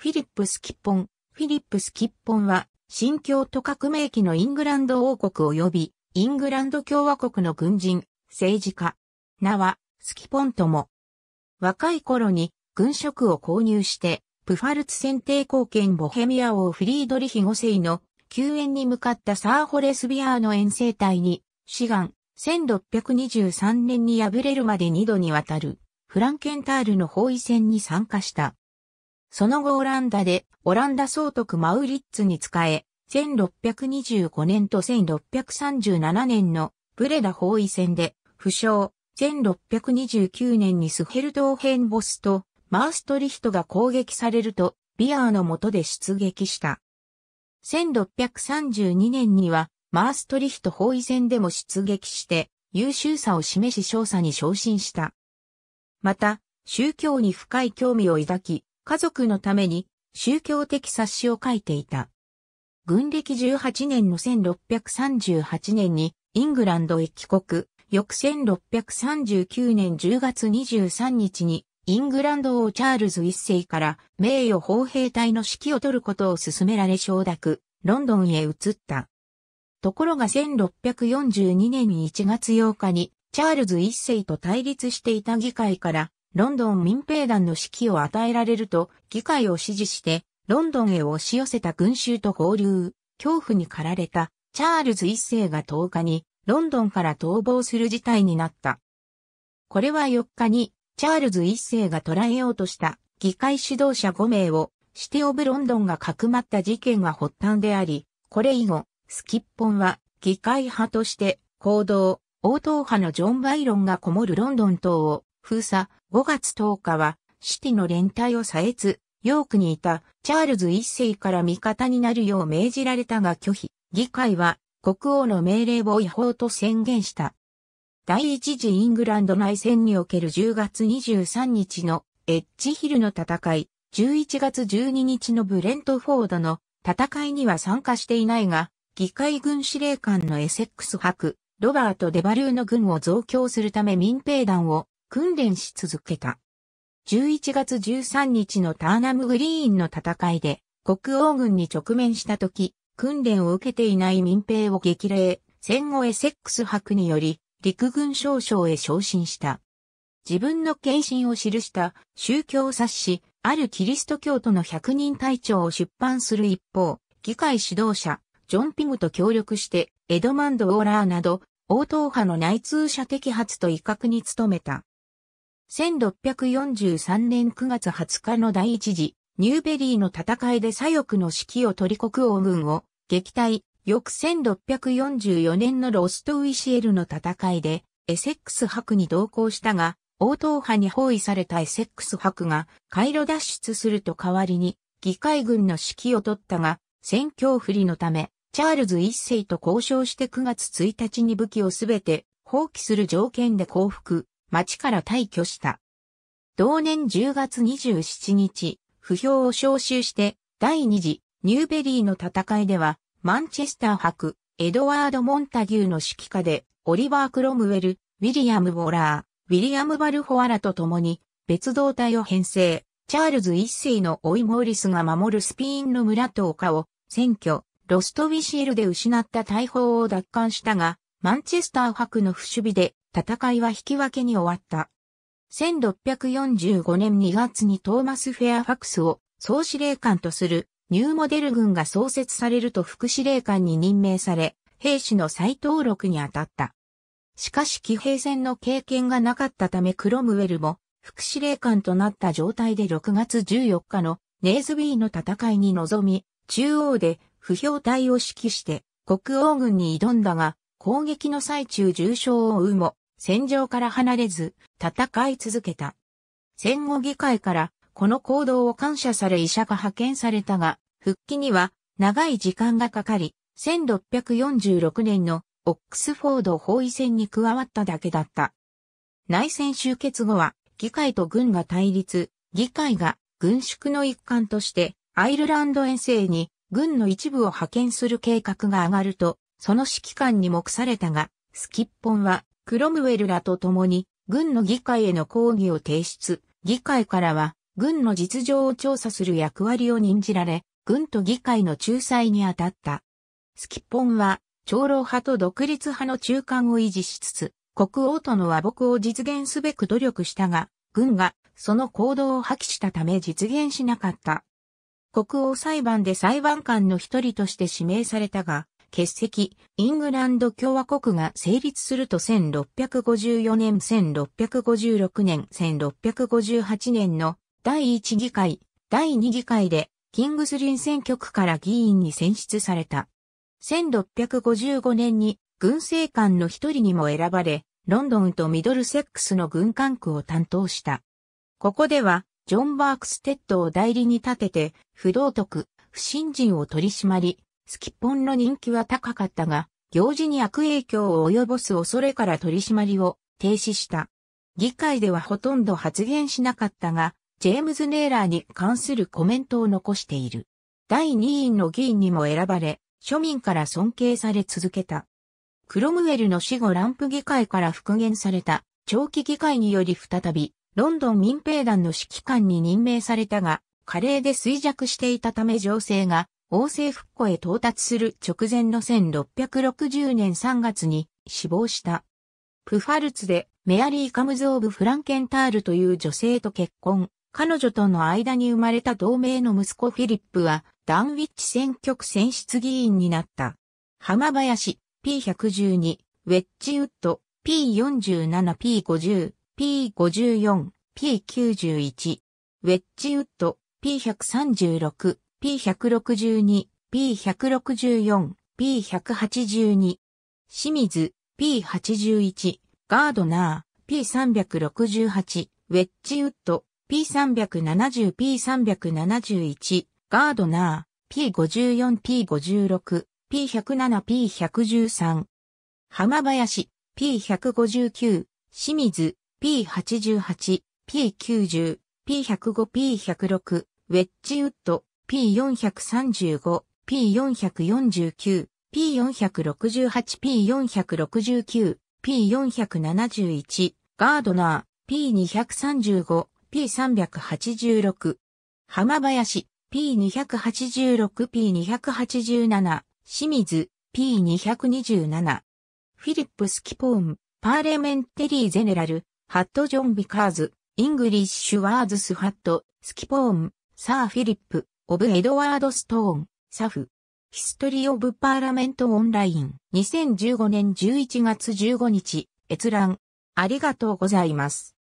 フィリップス・キッポン。フィリップス・キッポンは、新教徒革命期のイングランド王国及び、イングランド共和国の軍人、政治家。名は、スキポンとも。若い頃に、軍職を購入して、プファルツ選定貢献ボヘミア王フリードリヒ5世の救援に向かったサーホレスビアーの遠征隊に、志願、1623年に敗れるまで2度にわたる、フランケンタールの包囲戦に参加した。その後オランダで、オランダ総督マウリッツに仕え、1625年と1637年のブレダ包囲戦で、負傷、1629年にスヘルトーヘンボスとマーストリヒトが攻撃されると、ビアーの下で出撃した。1632年には、マーストリヒト包囲戦でも出撃して、優秀さを示し少佐に昇進した。また、宗教に深い興味を抱き、家族のために宗教的冊子を書いていた。軍歴18年の1638年にイングランドへ帰国、翌1639年10月23日にイングランド王チャールズ一世から名誉砲兵隊の指揮を取ることを勧められ承諾、ロンドンへ移った。ところが1642年1月8日にチャールズ一世と対立していた議会からロンドン民兵団の指揮を与えられると議会を支持してロンドンへ押し寄せた群衆と合流、恐怖に駆られたチャールズ一世が10日にロンドンから逃亡する事態になった。これは4日にチャールズ一世が捕らえようとした議会指導者5名をシティオブロンドンがかくまった事件が発端であり、これ以後、スキッポンは議会派として行動、応答派のジョン・バイロンがこもるロンドン等を封鎖、5月10日は、シティの連帯をえず、ヨークにいたチャールズ一世から味方になるよう命じられたが拒否、議会は国王の命令を違法と宣言した。第一次イングランド内戦における10月23日のエッジヒルの戦い、11月12日のブレントフォードの戦いには参加していないが、議会軍司令官のエセックス博、ロバート・デバルーの軍を増強するため民兵団を訓練し続けた。11月13日のターナムグリーンの戦いで、国王軍に直面した時、訓練を受けていない民兵を激励、戦後エセックス博により、陸軍少将へ昇進した。自分の献身を記した宗教冊子、あるキリスト教徒の百人隊長を出版する一方、議会指導者、ジョン・ピムと協力して、エドマンド・オーラーなど、応答派の内通者的発と威嚇に努めた。1643年9月20日の第一次、ニューベリーの戦いで左翼の指揮を取り国王軍を撃退、翌1644年のロストウィシエルの戦いで、エセックス博に同行したが、王党派に包囲されたエセックス博が、回路脱出すると代わりに、議会軍の指揮を取ったが、戦況不利のため、チャールズ一世と交渉して9月1日に武器をすべて放棄する条件で降伏、町から退去した。同年10月27日、不評を招集して第2次ニューベリーの戦いではマンチェスター博エドワード・モンタギューの指揮下でオリバー・クロムウェル、ウィリアム・ボラー、ウィリアム・バルフォアラと共に別動隊を編成、チャールズ一世のオイ・モーリスが守るスピーンの村と丘を選挙、ロストウィシエルで失った大砲を奪還したが、マンチェスター博の不守備で戦いは引き分けに終わった。1645年2月にトーマス・フェアファクスを総司令官とするニューモデル軍が創設されると副司令官に任命され、兵士の再登録に当たった。しかし騎兵戦の経験がなかったためクロムウェルも副司令官となった状態で6月14日のネーズビーの戦いに臨み、中央で不評隊を指揮して国王軍に挑んだが、攻撃の最中重傷を負うも、戦場から離れず、戦い続けた。戦後議会からこの行動を感謝され医者が派遣されたが、復帰には長い時間がかかり、1646年のオックスフォード包囲戦に加わっただけだった。内戦終結後は議会と軍が対立、議会が軍縮の一環としてアイルランド遠征に軍の一部を派遣する計画が上がると、その指揮官に目されたが、スキッポンはクロムウェルらと共に、軍の議会への抗議を提出、議会からは、軍の実情を調査する役割を任じられ、軍と議会の仲裁に当たった。スキッポンは、長老派と独立派の中間を維持しつつ、国王との和睦を実現すべく努力したが、軍がその行動を破棄したため実現しなかった。国王裁判で裁判官の一人として指名されたが、欠席、イングランド共和国が成立すると1654年、1656年、1658年の第1議会、第2議会で、キングスリン選挙区から議員に選出された。1655年に軍政官の一人にも選ばれ、ロンドンとミドルセックスの軍管区を担当した。ここでは、ジョン・バークステッドを代理に立てて、不道徳、不信心を取り締まり、スキッポンの人気は高かったが、行事に悪影響を及ぼす恐れから取り締まりを停止した。議会ではほとんど発言しなかったが、ジェームズ・ネーラーに関するコメントを残している。第2院の議員にも選ばれ、庶民から尊敬され続けた。クロムウェルの死後ランプ議会から復元された長期議会により再び、ロンドン民兵団の指揮官に任命されたが、加齢で衰弱していたため情勢が王政復古へ到達する直前の1660年3月に死亡した。プファルツでメアリー・カムズ・オブ・フランケンタールという女性と結婚。彼女との間に生まれた同盟の息子フィリップは、ダンウィッチ選挙区選出議員になった。浜林、P112、ウェッジウッド、P47、P50、P54、P91、ウェッジウッド、P136、P162、P164、P182、清水、P81、ガードナー、P368、ウェッジウッド、P370、P371、ガードナー、P54、P56、P107、P113、浜林、P159、清水、P88、P90、P105、P106、ウェッジウッド、P435、P449、P468P469、P471、ガードナー、P235、P386、浜林、P286、P287、清水、P227、フィリップス・キポーン、パーレメンテリー・ゼネラル、ハット・ジョン・ビカーズ、イングリッシュ・ワーズス・ハット、スキポーン、サー・フィリップ、オブ・エドワード・ストーン、サフ。ヒストリー・オブ・パーラメント・オンライン。2015年11月15日、閲覧。ありがとうございます。